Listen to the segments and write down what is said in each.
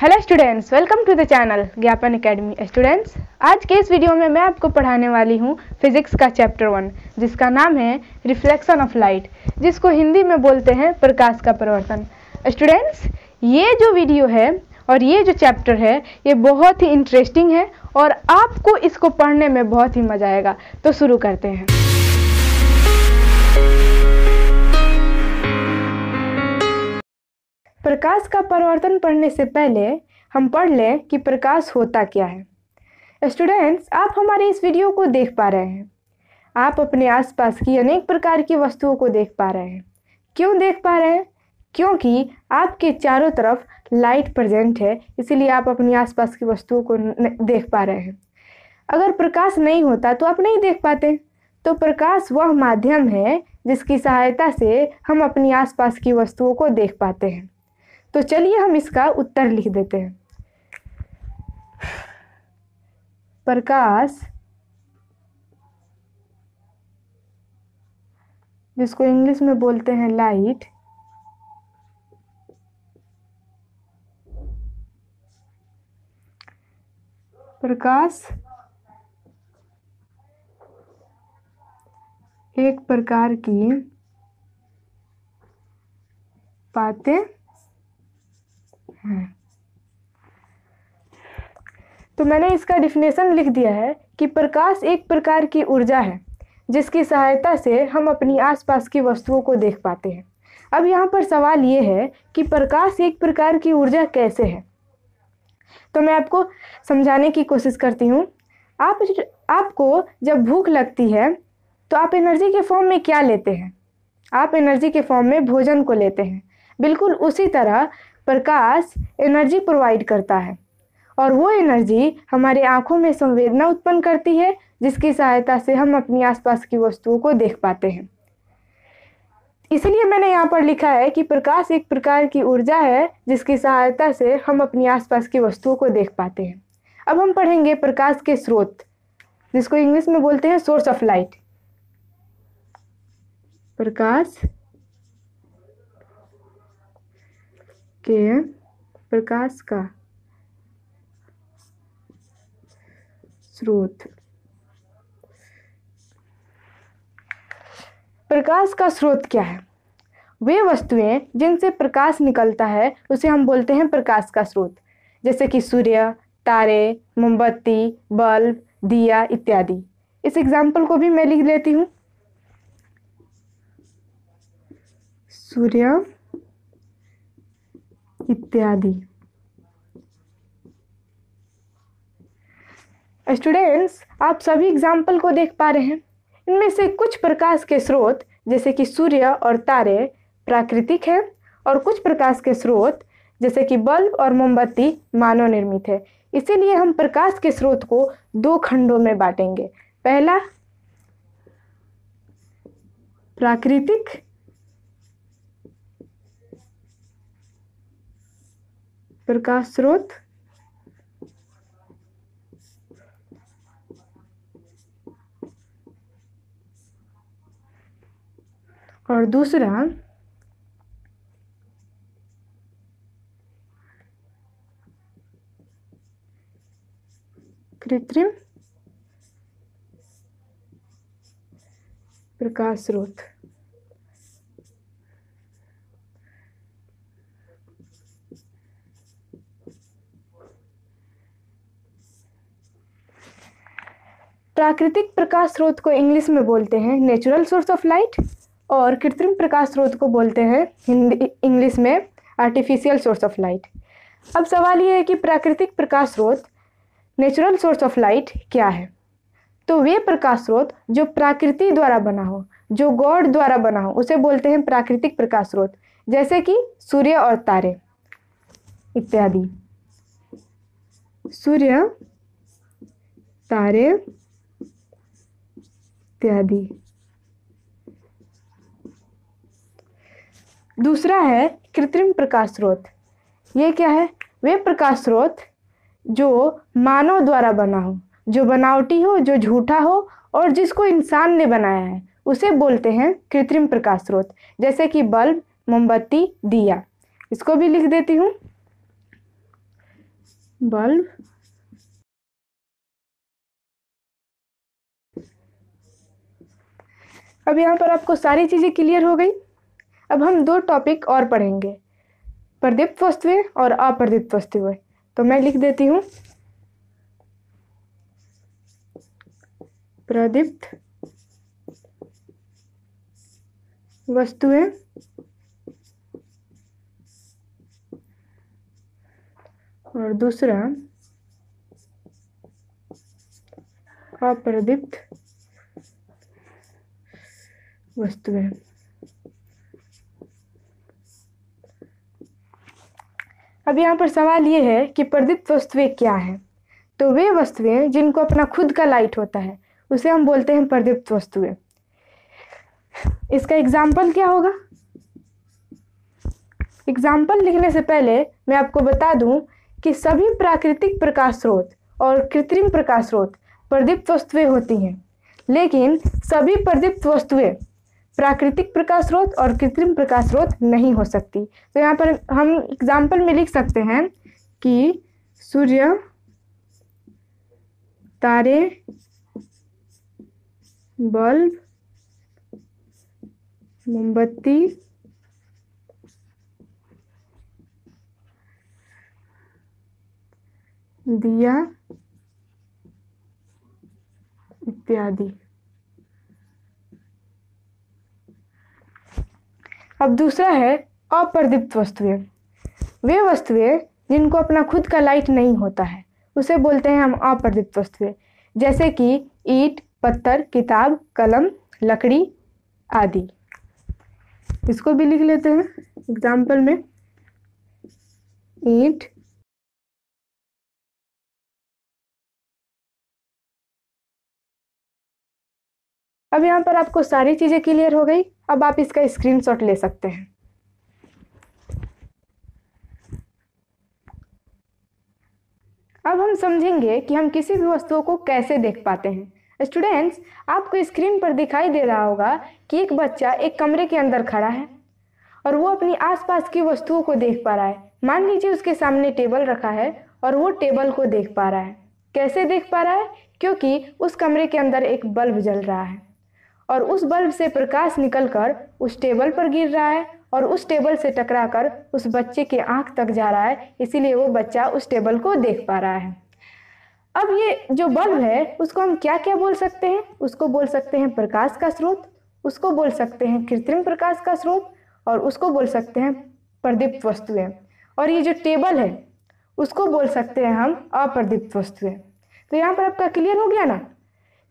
hello students welcome to the channel Gyapan academy students आज के इस वीडियो में मैं आपको पढ़ाने वाली हूँ फिजिक्स का चैप्टर वन जिसका नाम है रिफ्लेक्शन ऑफ लाइट जिसको हिंदी में बोलते हैं प्रकाश का परिवर्तन स्टूडेंट्स ये जो वीडियो है और ये जो चैप्टर है ये बहुत ही इंटरेस्टिंग है और आपको इसको पढ़ने में बहुत ही मज़ा आएगा तो शुरू करते हैं प्रकाश का परिवर्तन पढ़ने से पहले हम पढ़ लें कि प्रकाश होता क्या है स्टूडेंट्स आप हमारे इस वीडियो को देख पा रहे हैं आप अपने आसपास की अनेक प्रकार की वस्तुओं को देख पा रहे हैं क्यों देख पा रहे हैं क्योंकि आपके चारों तरफ लाइट प्रेजेंट है इसीलिए आप अपने आसपास की वस्तुओं को देख पा रहे हैं अगर प्रकाश नहीं होता तो आप नहीं देख पाते तो प्रकाश वह माध्यम है जिसकी सहायता से हम अपनी आसपास की वस्तुओं को देख पाते हैं तो चलिए हम इसका उत्तर लिख देते हैं प्रकाश जिसको इंग्लिश में बोलते हैं लाइट प्रकाश एक प्रकार की बातें तो मैंने इसका डिफिनेशन लिख दिया है कि प्रकाश एक प्रकार की ऊर्जा है जिसकी सहायता से हम अपनी आसपास की वस्तुओं को देख पाते हैं अब यहाँ पर सवाल ये है कि प्रकाश एक प्रकार की ऊर्जा कैसे है तो मैं आपको समझाने की कोशिश करती हूँ आप आपको जब भूख लगती है तो आप एनर्जी के फॉर्म में क्या लेते हैं आप एनर्जी के फॉर्म में भोजन को लेते हैं बिल्कुल उसी तरह प्रकाश एनर्जी प्रोवाइड करता है और वो एनर्जी हमारे आँखों में संवेदना उत्पन्न करती है जिसकी सहायता से हम अपनी आसपास की वस्तुओं को देख पाते हैं इसलिए मैंने यहाँ पर लिखा है कि प्रकाश एक प्रकार की ऊर्जा है जिसकी सहायता से हम अपनी आसपास की वस्तुओं को देख पाते हैं अब हम पढ़ेंगे प्रकाश के स्रोत जिसको इंग्लिश में बोलते हैं सोर्स ऑफ लाइट प्रकाश किरण प्रकाश का स्रोत प्रकाश का स्रोत क्या है वे वस्तुएं जिनसे प्रकाश निकलता है उसे हम बोलते हैं प्रकाश का स्रोत जैसे कि सूर्य तारे मोमबत्ती बल्ब दिया इत्यादि इस एग्जाम्पल को भी मैं लिख लेती हूँ सूर्य इत्यादि स्टूडेंट्स आप सभी एग्जाम्पल को देख पा रहे हैं इनमें से कुछ प्रकाश के स्रोत जैसे कि सूर्य और तारे प्राकृतिक हैं और कुछ प्रकाश के स्रोत जैसे कि बल्ब और मोमबत्ती मानव निर्मित है इसीलिए हम प्रकाश के स्रोत को दो खंडों में बांटेंगे पहला प्राकृतिक प्रकाश स्रोत और दूसरा कृत्रिम प्रकाश स्रोत प्राकृतिक प्रकाश स्रोत को इंग्लिश में बोलते हैं नेचुरल सोर्स ऑफ लाइट और कृत्रिम प्रकाश स्रोत को बोलते हैं हिंदी इंग्लिश में आर्टिफिशियल सोर्स ऑफ लाइट अब सवाल ये है कि प्राकृतिक प्रकाश स्रोत नेचुरल सोर्स ऑफ लाइट क्या है तो वे प्रकाश स्रोत जो प्राकृति द्वारा बना हो जो गॉड द्वारा बना हो उसे बोलते हैं प्राकृतिक प्रकाश स्रोत जैसे कि सूर्य और तारे इत्यादि सूर्य तारे इत्यादि दूसरा है कृत्रिम प्रकाश स्रोत ये क्या है वे प्रकाश स्रोत जो मानव द्वारा बना हो जो बनावटी हो जो झूठा हो और जिसको इंसान ने बनाया है उसे बोलते हैं कृत्रिम प्रकाश स्रोत जैसे कि बल्ब मोमबत्ती दिया इसको भी लिख देती हूँ बल्ब अब यहाँ पर आपको सारी चीज़ें क्लियर हो गई अब हम दो टॉपिक और पढ़ेंगे प्रदीप्त वस्तुएं और अप्रदीप्त वस्तु तो मैं लिख देती हूँ प्रदीप्त वस्तुएं और दूसरा अप्रदीप्त वस्तुएं अब यहाँ पर सवाल ये है कि प्रदीप्त वस्तुएं क्या है तो वे वस्तुएं जिनको अपना खुद का लाइट होता है उसे हम बोलते हैं प्रदीप्त वस्तुएं इसका एग्जाम्पल क्या होगा एग्जाम्पल लिखने से पहले मैं आपको बता दूं कि सभी प्राकृतिक प्रकाश स्रोत और कृत्रिम प्रकाश स्रोत प्रदीप्त वस्तुएं होती हैं लेकिन सभी प्रदीप्त वस्तुएं प्राकृतिक प्रकाश स्रोत और कृत्रिम प्रकाश स्रोत नहीं हो सकती तो यहाँ पर हम एग्जाम्पल में लिख सकते हैं कि सूर्य तारे बल्ब मोमबत्ती दिया इत्यादि अब दूसरा है अप्रदीप्त वस्तुएं वे वस्तुएं जिनको अपना खुद का लाइट नहीं होता है उसे बोलते हैं हम अप्रदीप्त वस्तुएं जैसे कि ईट पत्थर किताब कलम लकड़ी आदि इसको भी लिख लेते हैं एग्जाम्पल में ईट अब यहाँ पर आपको सारी चीज़ें क्लियर हो गई अब आप इसका स्क्रीनशॉट ले सकते हैं अब हम समझेंगे कि हम किसी भी वस्तुओं को कैसे देख पाते हैं स्टूडेंट्स आपको स्क्रीन पर दिखाई दे रहा होगा कि एक बच्चा एक कमरे के अंदर खड़ा है और वो अपनी आसपास की वस्तुओं को देख पा रहा है मान लीजिए उसके सामने टेबल रखा है और वो टेबल को देख पा रहा है कैसे देख पा रहा है क्योंकि उस कमरे के अंदर एक बल्ब जल रहा है और उस बल्ब से प्रकाश निकलकर उस टेबल पर गिर रहा है और उस टेबल से टकरा कर उस बच्चे के आँख तक जा रहा है इसीलिए वो बच्चा उस टेबल को देख पा रहा है अब ये जो बल्ब है उसको हम क्या क्या बोल सकते हैं उसको बोल सकते हैं प्रकाश का स्रोत उसको बोल सकते हैं कृत्रिम प्रकाश का स्रोत और उसको बोल सकते हैं प्रदीप्त वस्तुएं और ये जो टेबल है उसको बोल सकते हैं हम अप्रदीप्त वस्तुएं तो यहाँ पर आपका क्लियर हो गया ना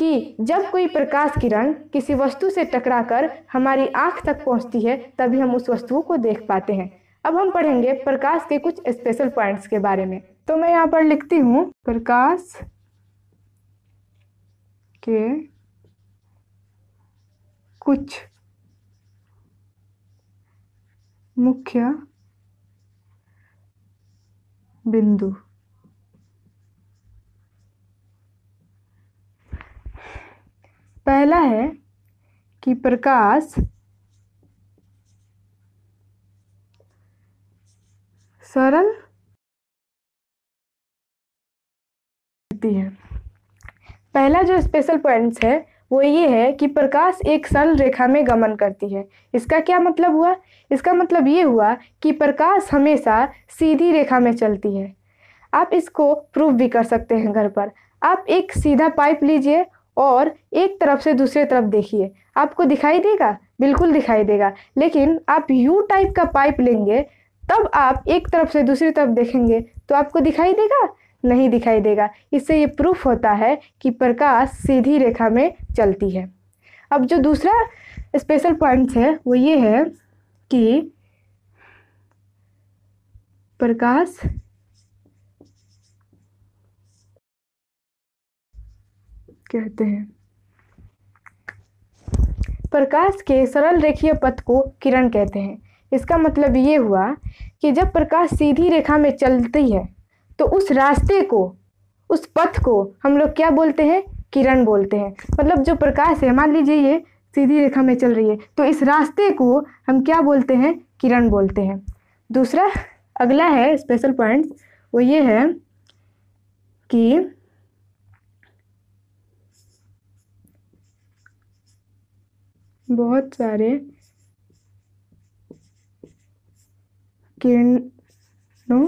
कि जब कोई प्रकाश किरण किसी वस्तु से टकराकर हमारी आंख तक पहुंचती है तभी हम उस वस्तु को देख पाते हैं अब हम पढ़ेंगे प्रकाश के कुछ स्पेशल पॉइंट्स के बारे में तो मैं यहाँ पर लिखती हूँ प्रकाश के कुछ मुख्य बिंदु पहला है कि प्रकाश सरल होती है पहला जो स्पेशल पॉइंट्स है वो ये है कि प्रकाश एक सरल रेखा में गमन करती है इसका क्या मतलब हुआ इसका मतलब ये हुआ कि प्रकाश हमेशा सीधी रेखा में चलती है आप इसको प्रूफ भी कर सकते हैं घर पर आप एक सीधा पाइप लीजिए और एक तरफ से दूसरे तरफ देखिए आपको दिखाई देगा बिल्कुल दिखाई देगा लेकिन आप यू टाइप का पाइप लेंगे तब आप एक तरफ से दूसरी तरफ देखेंगे तो आपको दिखाई देगा नहीं दिखाई देगा इससे ये प्रूफ होता है कि प्रकाश सीधी रेखा में चलती है अब जो दूसरा स्पेशल पॉइंट है वो ये है कि प्रकाश कहते हैं प्रकाश के सरल रेखीय पथ को किरण कहते हैं इसका मतलब ये हुआ कि जब प्रकाश सीधी रेखा में चलती है तो उस रास्ते को उस पथ को हम लोग क्या बोलते हैं किरण बोलते हैं मतलब जो प्रकाश है मान लीजिए ये सीधी रेखा में चल रही है तो इस रास्ते को हम क्या बोलते हैं किरण बोलते हैं दूसरा अगला है स्पेशल पॉइंट वो ये है कि बहुत सारे किरणों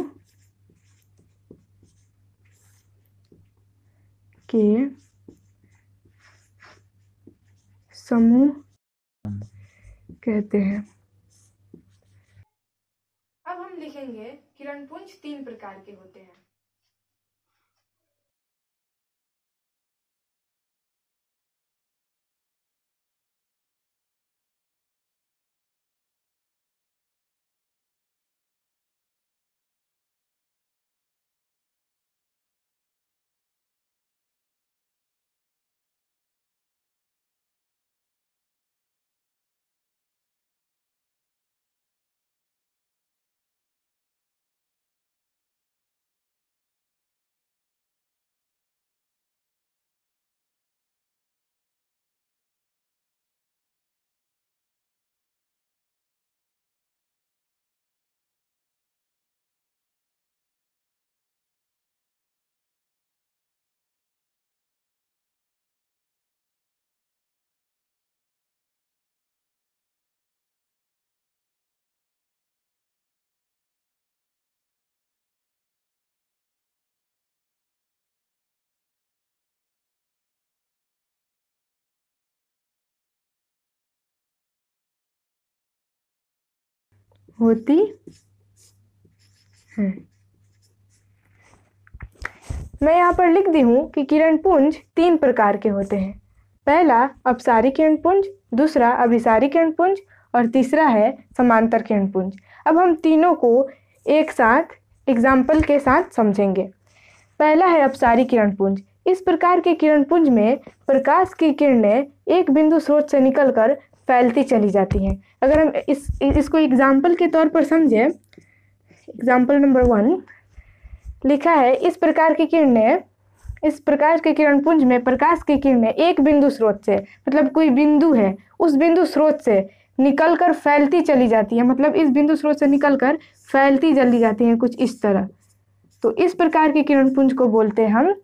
के समूह कहते हैं अब हम लिखेंगे किरणपुंज तीन प्रकार के होते हैं होती है मैं यहाँ पर लिख दी हूँ कि किरण पुंज तीन प्रकार के होते हैं पहला अपसारी किरण पुंज दूसरा अभिसारी किरण पुंज और तीसरा है समांतर किरण पुंज अब हम तीनों को एक साथ एग्जाम्पल के साथ समझेंगे पहला है अपसारी किरण पुंज इस प्रकार के किरण पुंज में प्रकाश की किरणें एक बिंदु स्रोत से निकलकर फैलती चली जाती हैं अगर हम इस इसको एग्ज़ाम्पल के तौर पर समझें एग्ज़ाम्पल नंबर वन लिखा है इस प्रकार की किरणें इस प्रकाश के किरण पुंज में प्रकाश की किरणें एक बिंदु स्रोत से मतलब कोई बिंदु है उस बिंदु स्रोत से निकल कर फैलती चली जाती है मतलब इस बिंदु स्रोत से निकल कर फैलती चली जाती है कुछ इस तरह तो इस प्रकार के किरण पुंज को बोलते हैं हम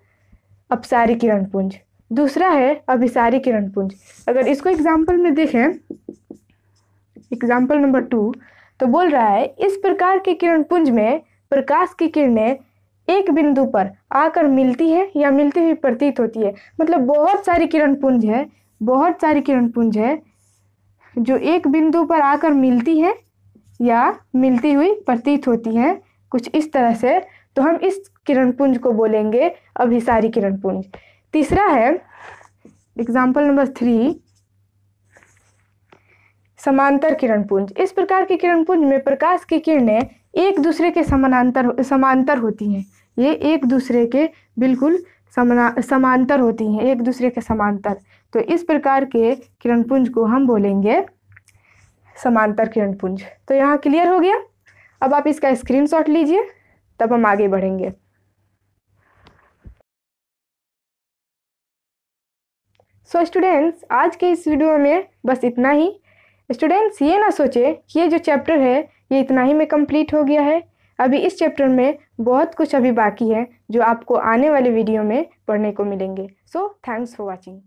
अपसारी किरण पुंज दूसरा है अभिसारी किरण पुंज अगर इसको एग्जाम्पल में देखें एग्जाम्पल नंबर टू तो बोल रहा है इस प्रकार के किरण पुंज में प्रकाश की किरणें एक बिंदु पर आकर मिलती है या मिलती हुई प्रतीत होती है मतलब बहुत सारी किरण पुंज है बहुत सारी किरण पुंज है जो एक बिंदु पर आकर मिलती है या मिलती हुई प्रतीत होती है कुछ इस तरह से तो हम इस किरण पुंज को बोलेंगे अभिसारी किरण पुंज तीसरा है एग्जाम्पल नंबर थ्री समांतर किरण पुंज इस प्रकार के किरण पुंज में प्रकाश की किरणें एक दूसरे के समानांतर समांतर होती हैं ये एक दूसरे के बिल्कुल समना समांतर होती हैं एक दूसरे के समांतर तो इस प्रकार के किरण पुंज को हम बोलेंगे समांतर किरण पुंज तो यहाँ क्लियर हो गया अब आप इसका स्क्रीनशॉट लीजिए तब हम आगे बढ़ेंगे सो so, स्टूडेंट्स आज के इस वीडियो में बस इतना ही स्टूडेंट्स ये ना सोचे कि ये जो चैप्टर है ये इतना ही में कंप्लीट हो गया है अभी इस चैप्टर में बहुत कुछ अभी बाकी है जो आपको आने वाले वीडियो में पढ़ने को मिलेंगे सो थैंक्स फॉर वॉचिंग